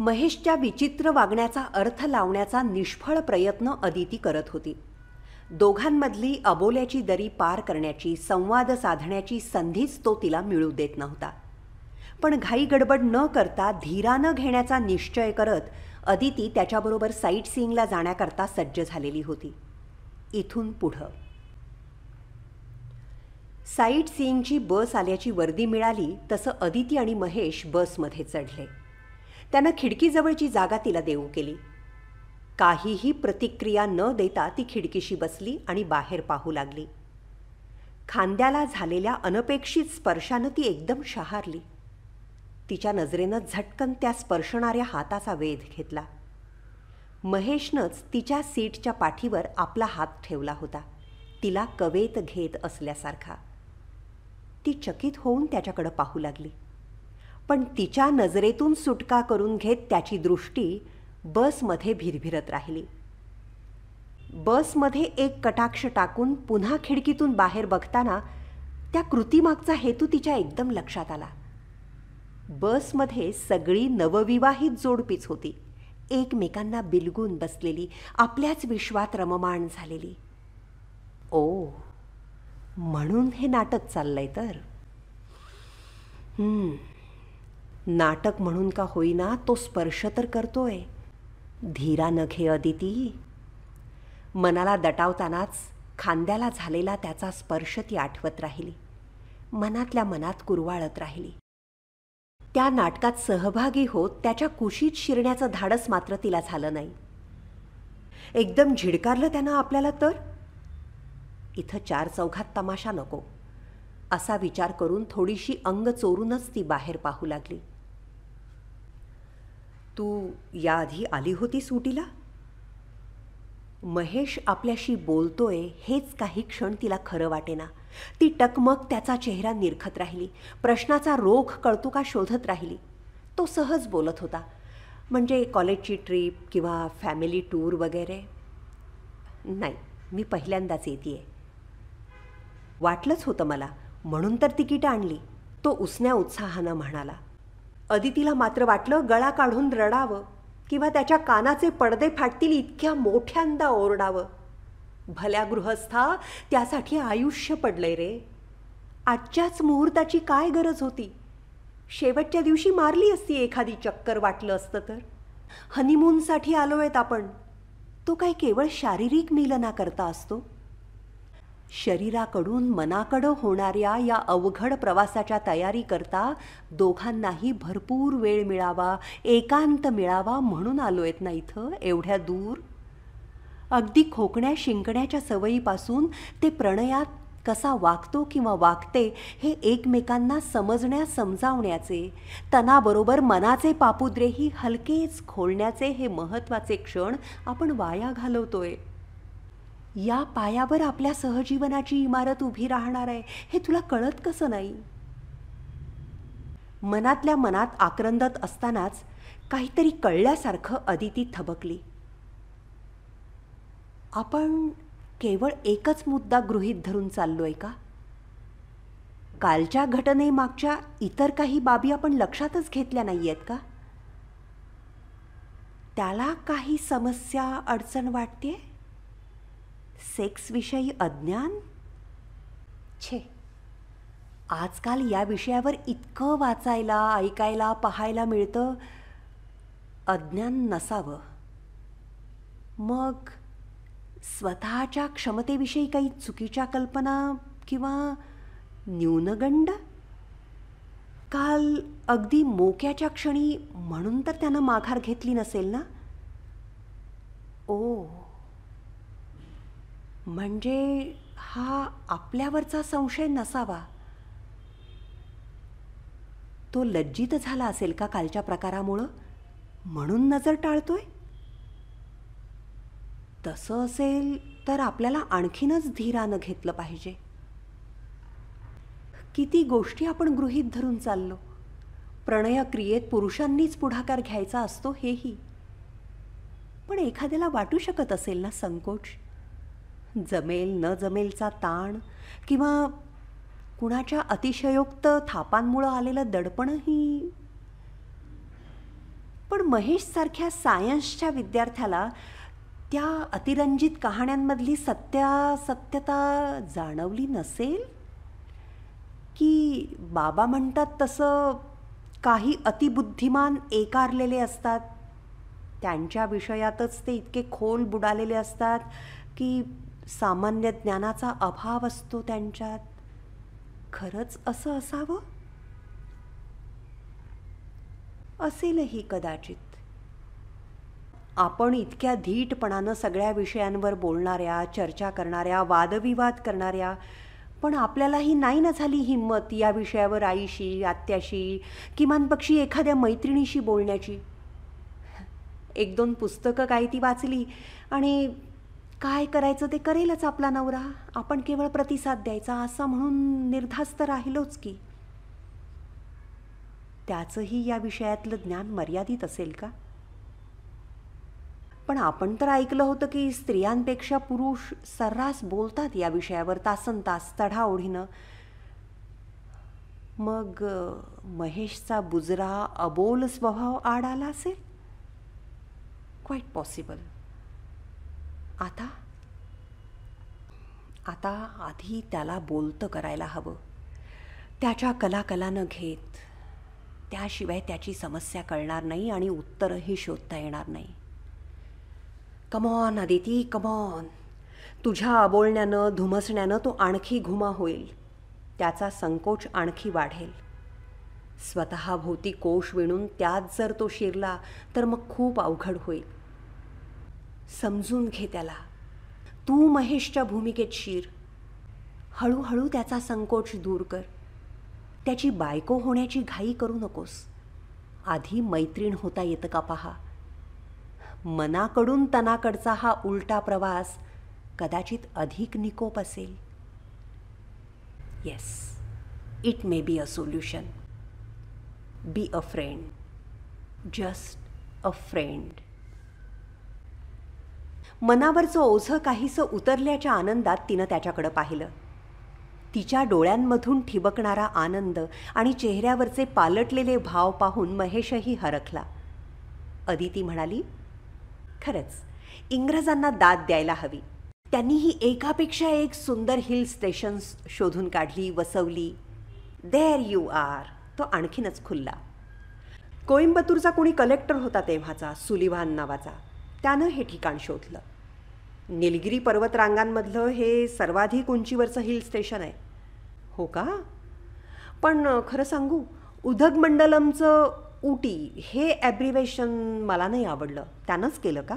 महेशच्या विचित्र वागण्याचा अर्थ लावण्याचा निष्फळ प्रयत्न अदिती करत होती दोघांमधली अबोल्याची दरी पार करण्याची संवाद साधण्याची संधीच तो तिला मिळू देत नव्हता पण घाई गडबड न करता धीरानं घेण्याचा निश्चय करत अदिती त्याच्याबरोबर साईट सीईंगला जाण्याकरता सज्ज झालेली होती इथून पुढं साईट सीईंगची बस आल्याची वर्दी मिळाली तसं अदिती आणि महेश बसमध्ये चढले त्यानं खिडकीजवळची जागा तिला देऊ केली काहीही प्रतिक्रिया न देता ती खिडकीशी बसली आणि बाहेर पाहू लागली खांद्याला झालेल्या अनपेक्षित स्पर्शानं ती एकदम शहारली तिच्या नजरेनं झटकन त्या स्पर्शणाऱ्या हाताचा वेध घेतला महेशनंच तिच्या सीटच्या पाठीवर आपला हात ठेवला होता तिला कवेत घेत असल्यासारखा ती चकित होऊन त्याच्याकडं पाहू लागली पण तिच्या नजरेतून सुटका करून घेत त्याची दृष्टी बसमध्ये भिरभिरत राहिली बसमध्ये एक कटाक्ष टाकून पुन्हा खिडकीतून बाहेर बघताना त्या कृतीमागचा हेतू तिच्या एकदम लक्षात आला बसमध्ये सगळी नवविवाहित जोडपीच होती एकमेकांना बिलगून बसलेली आपल्याच विश्वात रममाण झालेली ओ म्हणून हे नाटक चाललंय तर नाटक म्हणून का होईना तो स्पर्श तर करतोय न घे अदिती मनाला दटावतानाच खांद्याला झालेला त्याचा स्पर्श ती आठवत राहिली मनातल्या मनात कुरवाळत राहिली त्या नाटकात सहभागी होत त्याच्या कुशीत शिरण्याचं धाडस मात्र तिला झालं नाही एकदम झिडकारलं त्यानं आपल्याला तर इथं चार चौघात तमाशा नको असा विचार करून थोडीशी अंग चोरूनच ती बाहेर पाहू लागली तू याआधी आली होती सुटीला महेश आपल्याशी बोलतोय हेच काही क्षण तिला खरं वाटेना ती टकमक त्याचा चेहरा निरखत राहिली प्रश्नाचा रोख कळतुका शोधत राहिली तो सहज बोलत होता म्हणजे कॉलेजची ट्रीप किंवा फॅमिली टूर वगैरे नाही मी पहिल्यांदाच येते वाटलंच होतं मला म्हणून तर तिकीटं आणली तो उसण्या उत्साहानं म्हणाला अदितीला मात्र वाटलं गळा काढून रडावं किंवा त्याच्या कानाचे पडदे फाटतील इतक्या मोठ्यांदा ओरडावं भल्या गृहस्था त्यासाठी आयुष्य पडलंय रे आजच्याच मुहूर्ताची काय गरज होती शेवटच्या दिवशी मारली असती एखादी चक्कर वाटलं असतं तर हनीमूनसाठी आलो आहेत आपण तो काय केवळ शारीरिक मिलना करता असतो शरीराकडून मनाकडं होणाऱ्या या अवघड प्रवासाच्या तयारीकरता दोघांनाही भरपूर वेळ मिळावा एकांत मिळावा म्हणून आलो आहेत ना इथं एवढ्या दूर अगदी खोकण्या शिंकण्याच्या सवयीपासून ते प्रणयात कसा वागतो किंवा वागते हे एकमेकांना समजण्यास समजावण्याचे तणाबरोबर मनाचे पापुद्रेही हलकेच खोलण्याचे हे महत्त्वाचे क्षण आपण वाया घालवतोय या पायावर आपल्या सहजीवनाची इमारत उभी राहणार आहे हे तुला कळत कसं नाही मनातल्या मनात आक्रंदत असतानाच काहीतरी कळल्यासारखं अदिती थबकली आपण केवळ एकच मुद्दा गृहीत धरून चाललोय का कालच्या घटनेमागच्या इतर काही बाबी आपण लक्षातच घेतल्या नाही आहेत का त्याला काही समस्या अडचण वाटते सेक्स विषयी अज्ञान छे आजकाल या विषयावर इतकं वाचायला ऐकायला पाहायला मिळतं अज्ञान नसावं मग स्वतःच्या क्षमतेविषयी काही चुकीच्या कल्पना किंवा न्यूनगंड काल अगदी मोक्याच्या क्षणी म्हणून तर त्यानं माघार घेतली नसेल ना ओ म्हणजे हा आपल्यावरचा संशय नसावा तो लज्जित झाला असेल का कालच्या प्रकारामुळं म्हणून नजर टाळतोय तसं असेल तर आपल्याला आणखीनच धीरानं घेतलं पाहिजे किती गोष्टी आपण गृहीत धरून चाललो प्रणयक्रियेत पुरुषांनीच पुढाकार घ्यायचा असतो हेही पण एखाद्याला वाटू शकत असेल ना संकोच जमेल न जमेलचा ताण किंवा कुणाच्या अतिशयोक्त थापांमुळं आलेलं दडपणही पण महेशसारख्या सायन्सच्या विद्यार्थ्याला त्या अतिरंजित कहाण्यांमधली सत्यासत्यता जाणवली नसेल की बाबा म्हणतात तसं काही अतिबुद्धिमान एकारलेले असतात त्यांच्या विषयातच ते इतके खोल बुडालेले असतात की सामान्य ज्ञानाचा अभाव असतो त्यांच्यात खरंच असं असावं असेलही कदाचित आपण इतक्या धीटपणानं सगळ्या विषयांवर बोलणाऱ्या चर्चा करणाऱ्या वादविवाद करणाऱ्या पण आपल्यालाही नाही ना झाली हिंमत या विषयावर आईशी आत्याशी किमान पक्षी एखाद्या मैत्रिणीशी बोलण्याची एक दोन पुस्तकं काही ती वाचली आणि काय करायचं ते करेलच आपला नवरा आपण केवळ प्रतिसाद द्यायचा असा म्हणून निर्धास्त राहिलोच की त्याचंही या विषयातलं ज्ञान मर्यादित असेल का पण आपण तर ऐकलं होतं की स्त्रियांपेक्षा पुरुष सर्रास बोलतात या विषयावर तासन तास चढा ओढीनं मग महेशचा बुजरा अबोल स्वभाव आड आला असेल क्वाईट पॉसिबल आता आता आधी त्याला बोलतं करायला हवं त्याच्या कलाकलानं घेत त्याशिवाय त्याची समस्या कळणार नाही आणि उत्तरही शोधता येणार नाही कमॉन आदिती कमॉन तुझ्या आबोलण्यानं धुमसण्यानं तो आणखी घुमा होईल त्याचा संकोच आणखी वाढेल स्वतःभोवती कोश विणून त्यात जर तो शिरला तर मग खूप अवघड होईल समजून घे त्याला तू महेशच्या भूमिकेत शिर हळूहळू त्याचा संकोच दूर कर त्याची बायको होण्याची घाई करू नकोस आधी मैत्रीण होता येतं का पहा मनाकडून तनाकडचा हा उलटा प्रवास कदाचित अधिक निकोप असेल yes it may be a solution be a friend just a friend मनावरचं ओझं काहीसं उतरल्याच्या आनंदात तिनं त्याच्याकडं पाहिलं तिच्या डोळ्यांमधून ठिबकणारा आनंद आणि चेहऱ्यावरचे पालटलेले भाव पाहून महेशही हरखला अदिती म्हणाली खरंच इंग्रजांना दाद द्यायला हवी त्यांनी ही एकापेक्षा एक सुंदर हिल स्टेशन्स शोधून काढली वसवली देअर यू आर तो आणखीनच खुलला कोईंबतूरचा कोणी कलेक्टर होता तेव्हाचा सुलिवान नावाचा त्यानं हे ठिकाण शोधलं निलगिरी पर्वतरांगांमधलं हे सर्वाधिक उंचीवरचं हिल स्टेशन आहे हो का पण खरं सांगू मंडलमचं उटी हे ॲब्रिवेशन मला नाही आवडलं त्यानंच केलं का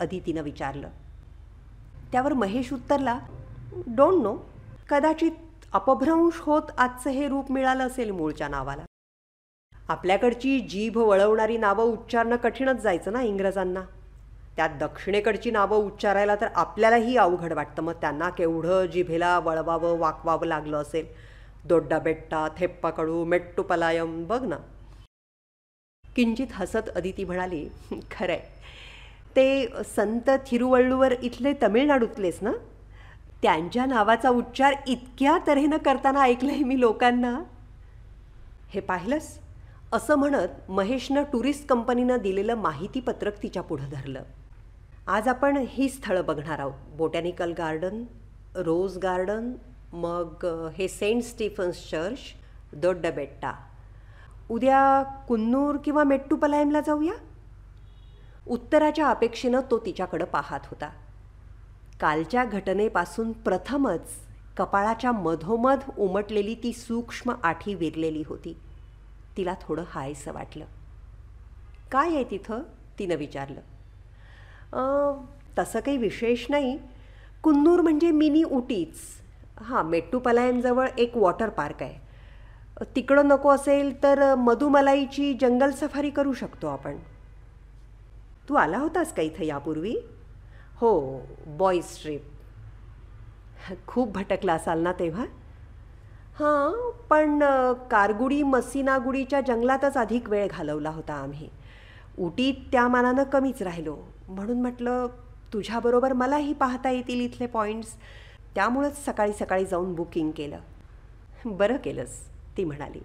अदितीनं विचारलं त्यावर महेश उत्तरला डोंट नो कदाचित अपभ्रंश होत आजचं हे रूप मिळालं असेल मूळच्या नावाला आपल्याकडची जीभ वळवणारी नावं उच्चारणं कठीणच जायचं ना इंग्रजांना त्या दक्षिणेकडची नावं उच्चारायला तर आपल्यालाही अवघड वाटतं मग त्यांना केवढं जिभेला वळवावं वाकवावं लागलं असेल दोड्डा बेट्टा थेप्पाकडू पलायम बघ ना किंचित हसत अदिती म्हणाली खरंय ते संत थिरुवळ्ळूवर इथले तमिळनाडूतलेच ना त्यांच्या नावाचा उच्चार इतक्या तऱ्हेनं करताना ऐकलंय मी लोकांना हे पाहिलंस असं म्हणत महेशनं टुरिस्ट कंपनीनं दिलेलं माहितीपत्रक तिच्या पुढं धरलं आज आपण ही स्थळं बघणार आहोत बोटॅनिकल गार्डन रोज गार्डन मग हे सेंट स्टीफन्स चर्च बेट्टा उद्या कुन्नूर किंवा मेट्टूपलायमला जाऊया उत्तराच्या अपेक्षेनं तो तिच्याकडं पाहत होता कालच्या घटनेपासून प्रथमच कपाळाच्या मधोमध उमटलेली ती सूक्ष्म आठी विरलेली होती तिला थोडं हायसं वाटलं काय आहे तिथं तिनं विचारलं तसं काही विशेष नाही कुन्नूर म्हणजे मिनी उटीच हां मेट्टूपालायमजवळ एक वॉटर पार्क आहे तिकडं नको असेल तर मधुमलाईची जंगल सफारी करू शकतो आपण तू आला होतास का इथं यापूर्वी हो बॉईज ट्रिप खूप भटकला असाल ना तेव्हा हां पण कारगुडी मसिनागुडीच्या जंगलातच अधिक वेळ घालवला होता आम्ही उटीत त्या मानानं कमीच राहिलो म्हणून म्हटलं तुझ्याबरोबर मलाही पाहता येतील इथले पॉईंट्स त्यामुळंच सकाळी सकाळी जाऊन बुकिंग केलं बरं केलंस ती म्हणाली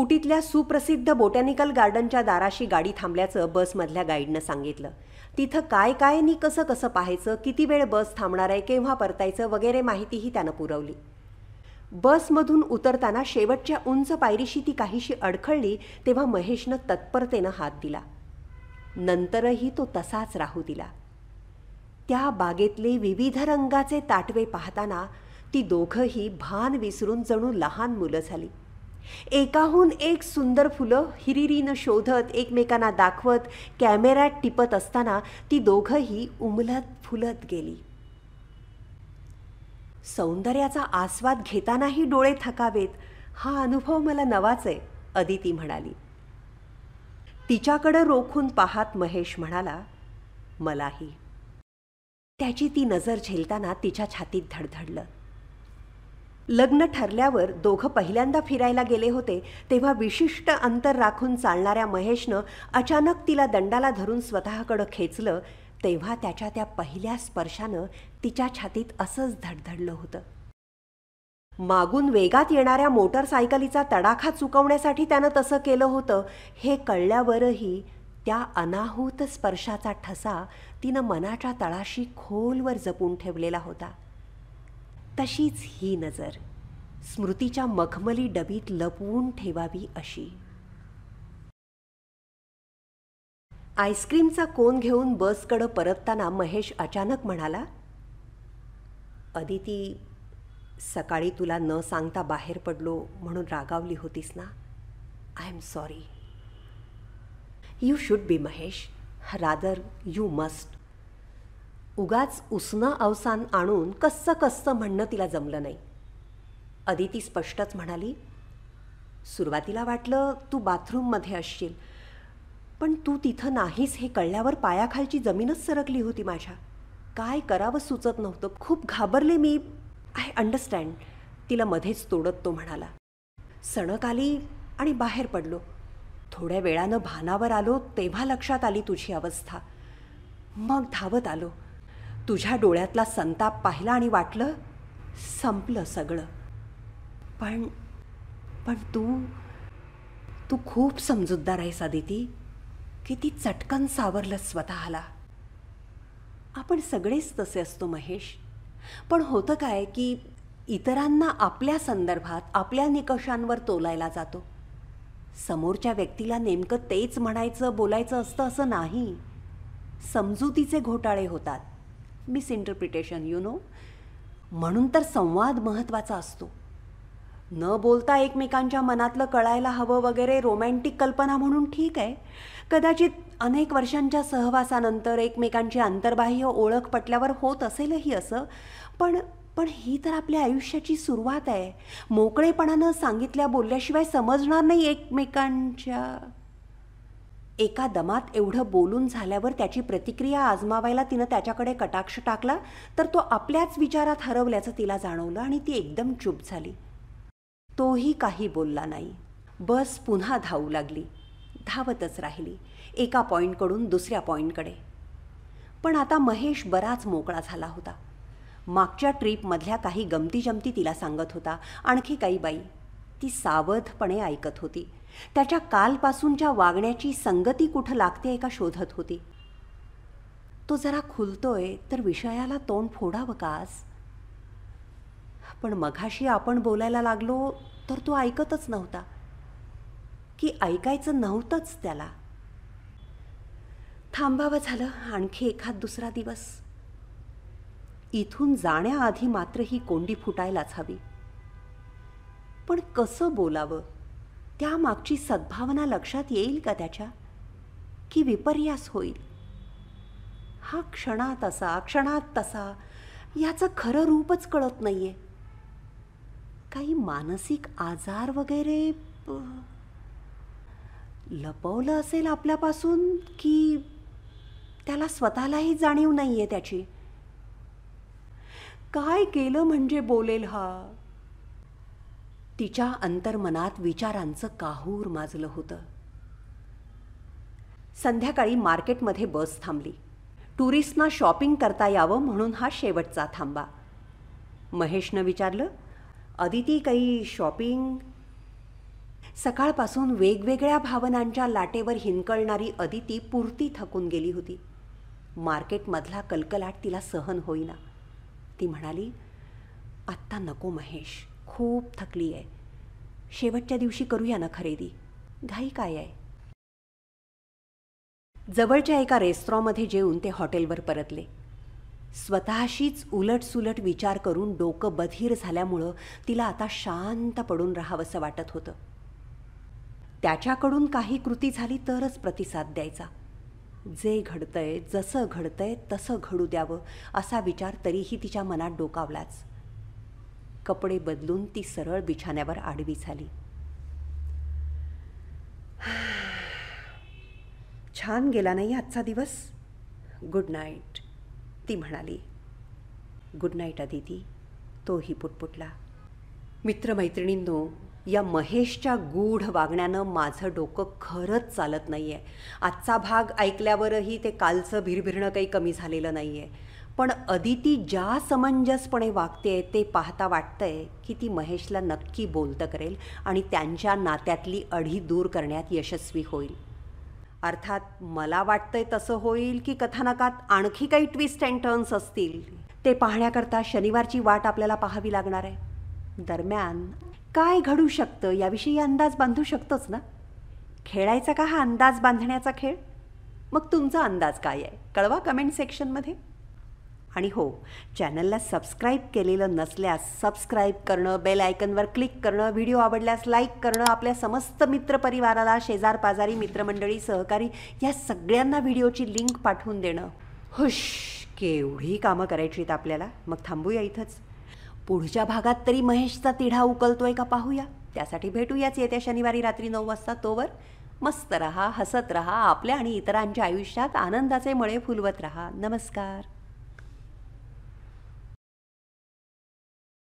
उटीतल्या सुप्रसिद्ध बोटॅनिकल गार्डनच्या दाराशी गाडी थांबल्याचं बसमधल्या गाईडनं सांगितलं तिथं काय काय नी कसं कसं पाहायचं किती वेळ बस थांबणार आहे केव्हा परतायचं वगैरे माहितीही त्यानं पुरवली बसमधून उतरताना शेवटच्या उंच पायरीशी ती काहीशी अडखळली तेव्हा महेशनं तत्परतेनं हात दिला नंतरही तो तसाच राहू दिला त्या बागेतले विविध रंगाचे ताटवे पाहताना ती दोघंही भान विसरून जणू लहान मुलं झाली एकाहून एक सुंदर फुलं हिरिरीनं शोधत एकमेकांना दाखवत कॅमेऱ्यात टिपत असताना ती दोघंही उमलत फुलत गेली सौंदर्याचा आस्वाद घेतानाही डोळे थकावेत हा अनुभव मला नवाच आहे अदिती म्हणाली तिच्याकडं रोखून पाहात महेश म्हणाला मलाही त्याची ती नजर झेलताना तिच्या छातीत धडधडलं लग्न ठरल्यावर दोघं पहिल्यांदा फिरायला गेले होते तेव्हा विशिष्ट अंतर राखून चालणाऱ्या महेशनं अचानक तिला दंडाला धरून स्वतःकडं खेचलं तेव्हा त्याच्या त्या पहिल्या स्पर्शानं तिच्या छातीत असंच धडधडलं होतं मागून वेगात येणाऱ्या मोटरसायकलीचा तडाखा चुकवण्यासाठी त्यानं तसं केलं होतं हे कळल्यावरही त्या अनाहूत स्पर्शाचा ठसा तिनं मनाच्या तळाशी खोलवर जपून ठेवलेला होता तशीच ही नजर स्मृतीच्या मखमली डबीत लपवून ठेवावी अशी आईस्क्रीमचा कोन घेऊन बसकडं परतताना महेश अचानक म्हणाला अदिती सकाळी तुला न सांगता बाहेर पडलो म्हणून रागावली होतीस ना I am sorry you should be Mahesh rather you must उगाच उसनं अवसान आणून कसं कसं म्हणणं तिला जमलं नाही अदिती स्पष्टच म्हणाली सुरुवातीला वाटलं तू बाथरूममध्ये असशील पण तू तिथं नाहीस हे कळल्यावर पायाखालची जमीनच सरकली होती माझ्या काय करावं सुचत नव्हतं खूप घाबरले मी आय अंडरस्टँड तिला मध्येच तोडत तो म्हणाला सणक आली आणि बाहेर पडलो थोड्या वेळानं भानावर आलो तेव्हा लक्षात आली तुझी अवस्था मग धावत आलो तुझ्या डोळ्यातला संताप पाहिला आणि वाटलं संपलं सगळं पण पण तू तू खूप समजूतदार आहेस आदिती किती चटकन सावरलं स्वतःला आपण सगळेच तसे असतो महेश पण होतं काय की इतरांना आपल्या संदर्भात आपल्या निकषांवर तोलायला जातो समोरच्या व्यक्तीला नेमकं तेच म्हणायचं बोलायचं असतं असं नाही समजुतीचे घोटाळे होतात मिसइंटरप्रिटेशन यू नो म्हणून तर संवाद महत्त्वाचा असतो न बोलता एकमेकांच्या मनातलं कळायला हवं वगैरे रोमॅन्टिक कल्पना म्हणून ठीक आहे कदाचित अनेक वर्षांच्या सहवासानंतर एकमेकांची आंतरबाह्य ओळख पटल्यावर होत असेलही असं पण पण ही तर आपल्या आयुष्याची सुरुवात आहे मोकळेपणानं सांगितल्या बोलल्याशिवाय समजणार नाही एकमेकांच्या एका दमात एवढं बोलून झाल्यावर त्याची प्रतिक्रिया आजमावायला तिनं त्याच्याकडे कटाक्ष टाकला तर तो आपल्याच विचारात हरवल्याचं तिला जाणवलं आणि ती एकदम चुप झाली तोही काही बोलला नाही बस पुन्हा धावू लागली धावतच राहिली एका पॉईंटकडून दुसऱ्या पॉईंटकडे पण आता महेश बराच मोकळा झाला होता मागच्या ट्रीपमधल्या काही गमतीजमती तिला सांगत होता आणखी काही बाई ती सावधपणे ऐकत होती त्याच्या कालपासूनच्या वागण्याची संगती कुठं लागते का शोधत होती तो जरा खुलतोय तर विषयाला तोंड फोडावं का आज पण मघाशी आपण बोलायला लागलो तर तो ऐकतच नव्हता की ऐकायचं नव्हतंच त्याला थांबावं झालं आणखी एखाद दुसरा दिवस इथून जाण्याआधी मात्र ही कोंडी फुटायलाच हवी पण कसं बोलावं त्यामागची सद्भावना लक्षात येईल का त्याच्या की विपर्यास होईल हा क्षणात असा क्षणात तसा याचं खरं रूपच कळत नाही काही मानसिक आजार वगैरे लपवलं असेल आपल्यापासून की त्याला स्वतःलाही जाणीव नाही आहे त्याची काय केलं म्हणजे बोलेल हा तिच्या अंतर्मनात विचारांचं काहूर माजलं होतं संध्याकाळी मार्केटमध्ये बस थांबली टुरिस्टना शॉपिंग करता यावं म्हणून हा शेवटचा थांबा महेशनं विचारलं अदिती काही शॉपिंग सकाळपासून वेगवेगळ्या भावनांच्या लाटेवर हिंकळणारी अदिती पुरती थकून गेली होती मार्केटमधला कलकलाट तिला सहन होईना ती म्हणाली आत्ता नको महेश खूप थकली आहे शेवटच्या दिवशी करूया ना खरेदी घाई काय आहे जवळच्या एका रेस्टॉरमध्ये जेवून ते हॉटेलवर परतले स्वतःशीच उलटसुलट विचार करून डोकं बधीर झाल्यामुळं तिला आता शांत पडून राहावंसं वाटत होतं त्याच्याकडून काही कृती झाली तरच प्रतिसाद द्यायचा जे घडतंय जसं घडतंय तसं घडू द्यावं असा विचार तरीही तिच्या मनात डोकावलाच कपडे बदलून ती सरळ बिछाण्यावर आडवी झाली छान गेला नाही आजचा दिवस गुड नाईट ती म्हणाली गुड नाईट अदिती तोही पुटपुटला मित्रमैत्रिणींनो या महेशच्या गूढ वागण्यानं माझं डोकं खरंच चालत नाही आहे आजचा भाग ऐकल्यावरही ते कालचं भिरभिरणं काही कमी झालेलं नाही आहे पण अदिती ज्या समंजसपणे वागते ते पाहता वाटतंय की ती महेशला नक्की बोलतं करेल आणि त्यांच्या नात्यातली अढी दूर करण्यात यशस्वी होईल अर्थात मला वाटतंय तसं होईल की कथानकात आणखी काही ट्विस्ट अँड टर्न्स असतील ते पाहण्याकरता शनिवारची वाट आपल्याला पाहावी लागणार आहे दरम्यान काय घडू शकतं याविषयी अंदाज बांधू शकतोच ना खेळायचा का हा अंदाज बांधण्याचा खेळ मग तुमचा अंदाज काय आहे कळवा कमेंट सेक्शनमध्ये आणि हो चॅनलला सबस्क्राईब केलेलं नसल्यास सबस्क्राईब करणं बेल आयकनवर क्लिक करणं व्हिडिओ आवडल्यास लाईक करणं आपल्या समस्त मित्रपरिवाराला शेजार पाजारी मित्रमंडळी सहकारी या सगळ्यांना व्हिडिओची लिंक पाठवून देणं हुश केवढी कामं करायची आहेत आपल्याला मग थांबूया इथंच पुढच्या भागात तरी महेशचा तिढा उकलतोय का पाहूया त्यासाठी भेटूयाच येत्या शनिवारी रात्री नऊ वाजता तोवर मस्त रहा हसत रहा आपल्या आणि इतरांच्या आयुष्यात आनंदाचे मळे फुलवत रहा नमस्कार